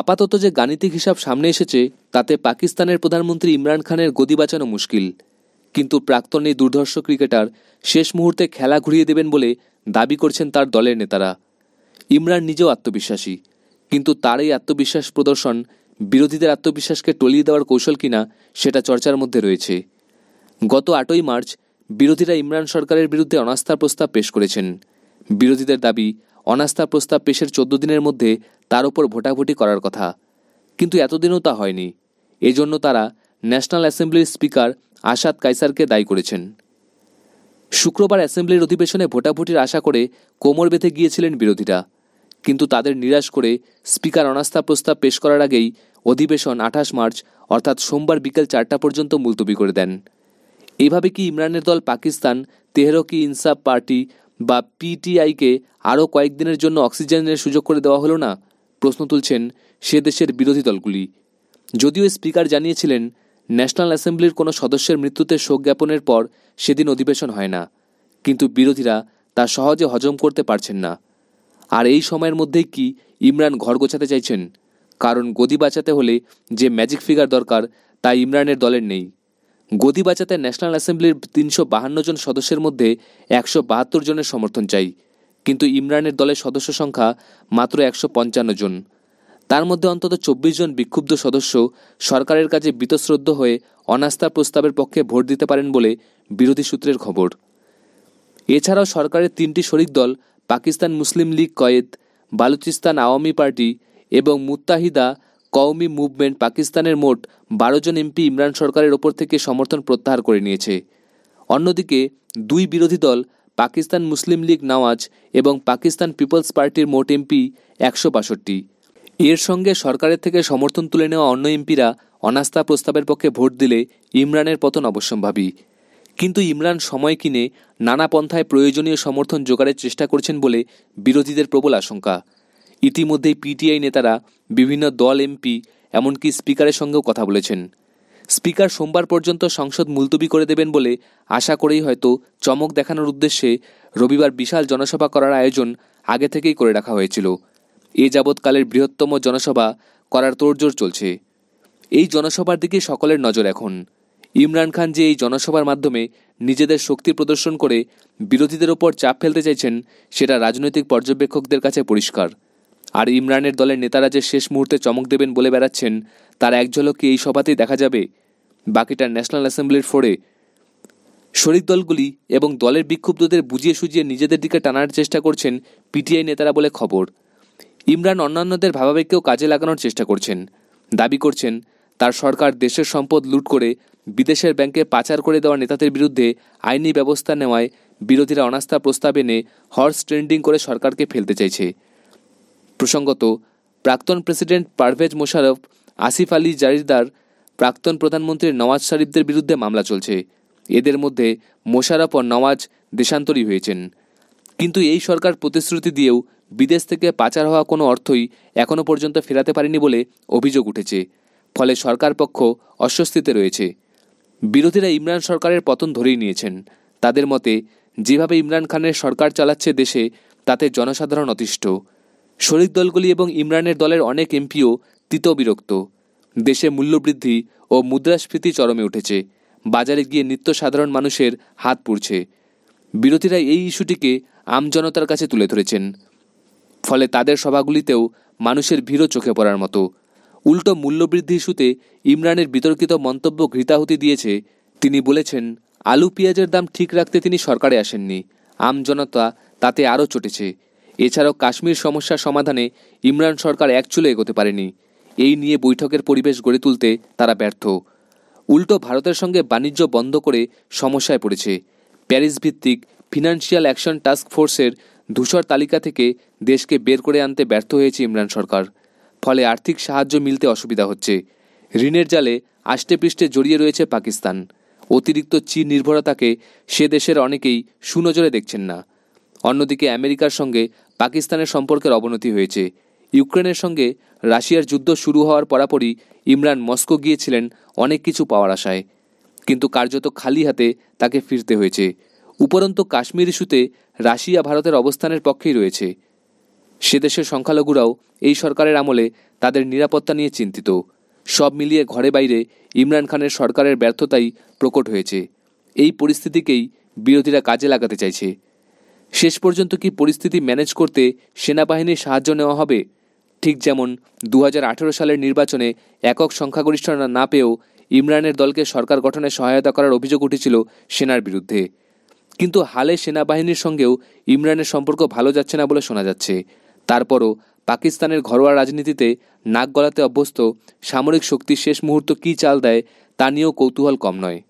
আপাতত যে গাণিতিক হিসাব সামনে এসেছে তাতে পাকিস্তানের প্রধানমন্ত্রী ইমরান খানের গদি বাঁচানো মুশকিল কিন্তু প্রাক্তন এই দুর্ধর্ষ ক্রিকেটার শেষ মুহূর্তে খেলা ঘুরিয়ে দেবেন বলে দাবি করছেন তার দলের নেতারা ইমরান নিজেও আত্মবিশ্বাসী কিন্তু তার এই আত্মবিশ্বাস প্রদর্শন বিরোধীদের আত্মবিশ্বাসকে টলিয়ে দেওয়ার কৌশল কিনা সেটা চর্চার মধ্যে রয়েছে গত আটই মার্চ বিরোধীরা ইমরান সরকারের বিরুদ্ধে অনাস্থার প্রস্তাব পেশ করেছেন বিরোধীদের দাবি অনাস্থা প্রস্তাব পেশের চোদ্দ দিনের মধ্যে তার ওপর ভোটাভুটি করার কথা কিন্তু এতদিনও তা হয়নি এজন্য তারা ন্যাশনাল অ্যাসেম্বলির স্পিকার আসাদ কাইসারকে দায়ী করেছেন শুক্রবার অ্যাসেম্বলির অধিবেশনে ভোটাভুটির আশা করে কোমর বেঁধে গিয়েছিলেন বিরোধীরা কিন্তু তাদের নিরাশ করে স্পিকার অনাস্থা প্রস্তাব পেশ করার আগেই অধিবেশন আঠাশ মার্চ অর্থাৎ সোমবার বিকেল চারটা পর্যন্ত মুলতবি করে দেন এভাবে কি ইমরানের দল পাকিস্তান তেহরকি ইনসাফ পার্টি বা পিটিআইকে আরও কয়েকদিনের জন্য অক্সিজেনের সুযোগ করে দেওয়া হলো না প্রশ্ন তুলছেন সে দেশের বিরোধী দলগুলি যদিও স্পিকার জানিয়েছিলেন ন্যাশনাল অ্যাসেম্বলির কোনো সদস্যের মৃত্যুতে শোক জ্ঞাপনের পর সেদিন অধিবেশন হয় না কিন্তু বিরোধীরা তা সহজে হজম করতে পারছেন না আর এই সময়ের মধ্যেই কি ইমরান ঘর গোছাতে চাইছেন কারণ গদি বাঁচাতে হলে যে ম্যাজিক ফিগার দরকার তা ইমরানের দলের নেই গদি বাঁচাতে ন্যাশনাল অ্যাসেম্বলির তিনশো বাহান্ন জন সদস্যের মধ্যে একশো বাহাত্তর জনের সমর্থন চাই কিন্তু ইমরানের দলের সদস্য সংখ্যা মাত্র একশো পঞ্চান্ন জন তার মধ্যে অন্তত চব্বিশ জন বিক্ষুব্ধ সদস্য সরকারের কাছে বীতশ্রদ্ধ হয়ে অনাস্থা প্রস্তাবের পক্ষে ভোট দিতে পারেন বলে বিরোধী সূত্রের খবর এছাড়াও সরকারের তিনটি শরিক দল পাকিস্তান মুসলিম লীগ কয়েদ বালুচিস্তান আওয়ামী পার্টি এবং মুত্তাহিদা কওমি মুভমেন্ট পাকিস্তানের মোট বারো জন এমপি ইমরান সরকারের ওপর থেকে সমর্থন প্রত্যাহার করে নিয়েছে অন্যদিকে দুই বিরোধী দল পাকিস্তান মুসলিম লীগ নওয়াজ এবং পাকিস্তান পিপলস পার্টির মোট এমপি একশো বাষট্টি এর সঙ্গে সরকারের থেকে সমর্থন তুলে নেওয়া অন্য এমপিরা অনাস্থা প্রস্তাবের পক্ষে ভোট দিলে ইমরানের পতন অবশ্যম্ভাবী কিন্তু ইমরান সময় কিনে নানা পন্থায় প্রয়োজনীয় সমর্থন জোগাড়ের চেষ্টা করছেন বলে বিরোধীদের প্রবল আশঙ্কা ইতিমধ্যেই পিটিআই নেতারা বিভিন্ন দল এমপি এমনকি স্পিকারের সঙ্গেও কথা বলেছেন স্পিকার সোমবার পর্যন্ত সংসদ মুলতবি করে দেবেন বলে আশা করেই হয়তো চমক দেখানোর উদ্দেশ্যে রবিবার বিশাল জনসভা করার আয়োজন আগে থেকেই করে রাখা হয়েছিল এ যাবৎকালের বৃহত্তম জনসভা করার তোড়জোড় চলছে এই জনসভার দিকে সকলের নজর এখন ইমরান খান যে এই জনসভার মাধ্যমে নিজেদের শক্তি প্রদর্শন করে বিরোধীদের ওপর চাপ ফেলতে চাইছেন সেটা রাজনৈতিক পর্যবেক্ষকদের কাছে পরিষ্কার আর ইমরানের দলের নেতারা যে শেষ মুহূর্তে চমক দেবেন বলে বেড়াচ্ছেন তার এক ঝলককে এই সভাতেই দেখা যাবে বাকিটা ন্যাশনাল অ্যাসেম্বলির ফোরে শরিক দলগুলি এবং দলের বিক্ষুব্ধদের বুঝিয়ে সুজিয়ে নিজেদের দিকে টানার চেষ্টা করছেন পিটিআই নেতারা বলে খবর ইমরান অন্যান্যদের ভাবাবেগকেও কাজে লাগানোর চেষ্টা করছেন দাবি করছেন তার সরকার দেশের সম্পদ লুট করে বিদেশের ব্যাংকে পাচার করে দেওয়া নেতাদের বিরুদ্ধে আইনি ব্যবস্থা নেওয়ায় বিরোধীরা অনাস্থা প্রস্তাব এনে হর্স ট্রেন্ডিং করে সরকারকে ফেলতে চাইছে প্রসঙ্গত প্রাক্তন প্রেসিডেন্ট পারভেজ মোশারফ আসিফ আলী জারিদার প্রাক্তন প্রধানমন্ত্রী নওয়াজ শরীফদের বিরুদ্ধে মামলা চলছে এদের মধ্যে মোশারফ ও নওয়াজ দেশান্তরী হয়েছেন কিন্তু এই সরকার প্রতিশ্রুতি দিয়েও বিদেশ থেকে পাচার হওয়া কোনো অর্থই এখনও পর্যন্ত ফেরাতে পারেনি বলে অভিযোগ উঠেছে ফলে সরকার পক্ষ অস্বস্তিতে রয়েছে বিরোধীরা ইমরান সরকারের পতন ধরেই নিয়েছেন তাদের মতে যেভাবে ইমরান খানের সরকার চালাচ্ছে দেশে তাতে জনসাধারণ অতিষ্ঠ শরিক দলগুলি এবং ইমরানের দলের অনেক এমপিও তিতবিরক্ত দেশে মূল্যবৃদ্ধি ও মুদ্রাস্ফীতি চরমে উঠেছে বাজারে গিয়ে নিত্য সাধারণ মানুষের হাত পুড়ছে বিরোধীরা এই ইস্যুটিকে আমজনতার কাছে তুলে ধরেছেন ফলে তাদের সভাগুলিতেও মানুষের ভিড়ও চোখে পড়ার মতো উল্টো মূল্যবৃদ্ধি ইস্যুতে ইমরানের বিতর্কিত মন্তব্য ঘৃতাহুতি দিয়েছে তিনি বলেছেন আলু পেঁয়াজের দাম ঠিক রাখতে তিনি সরকারে আসেননি আমজনতা তাতে আরও চটেছে এছাড়াও কাশ্মীর সমস্যা সমাধানে ইমরান সরকার একচুলে এগোতে পারেনি এই নিয়ে বৈঠকের পরিবেশ গড়ে তুলতে তারা ব্যর্থ উল্টো ভারতের সঙ্গে বাণিজ্য বন্ধ করে সমস্যায় পড়েছে প্যারিস ভিত্তিক ফিনান্সিয়াল অ্যাকশন টাস্ক ফোর্সের ধূসর তালিকা থেকে দেশকে বের করে আনতে ব্যর্থ হয়েছে ইমরান সরকার ফলে আর্থিক সাহায্য মিলতে অসুবিধা হচ্ছে ঋণের জালে পৃষ্ঠে জড়িয়ে রয়েছে পাকিস্তান অতিরিক্ত চীন নির্ভরতাকে সে দেশের অনেকেই সুনজরে দেখছেন না অন্যদিকে আমেরিকার সঙ্গে পাকিস্তানের সম্পর্কের অবনতি হয়েছে ইউক্রেনের সঙ্গে রাশিয়ার যুদ্ধ শুরু হওয়ার পরাপরই ইমরান মস্কো গিয়েছিলেন অনেক কিছু পাওয়ার আশায় কিন্তু কার্যত খালি হাতে তাকে ফিরতে হয়েছে উপরন্তু কাশ্মীর ইস্যুতে রাশিয়া ভারতের অবস্থানের পক্ষেই রয়েছে সে দেশের সংখ্যালঘুরাও এই সরকারের আমলে তাদের নিরাপত্তা নিয়ে চিন্তিত সব মিলিয়ে ঘরে বাইরে ইমরান খানের সরকারের ব্যর্থতাই প্রকট হয়েছে এই পরিস্থিতিকেই বিরোধীরা কাজে লাগাতে চাইছে শেষ পর্যন্ত কি পরিস্থিতি ম্যানেজ করতে সেনাবাহিনীর সাহায্য নেওয়া হবে ঠিক যেমন দু সালের নির্বাচনে একক সংখ্যাগরিষ্ঠতা না পেয়েও ইমরানের দলকে সরকার গঠনে সহায়তা করার অভিযোগ উঠেছিল সেনার বিরুদ্ধে কিন্তু হালে সেনাবাহিনীর সঙ্গেও ইমরানের সম্পর্ক ভালো যাচ্ছে না বলে শোনা যাচ্ছে তারপরও পাকিস্তানের ঘরোয়া রাজনীতিতে নাক গলাতে অভ্যস্ত সামরিক শক্তি শেষ মুহূর্ত কী চাল দেয় তা নিয়েও কৌতূহল কম নয়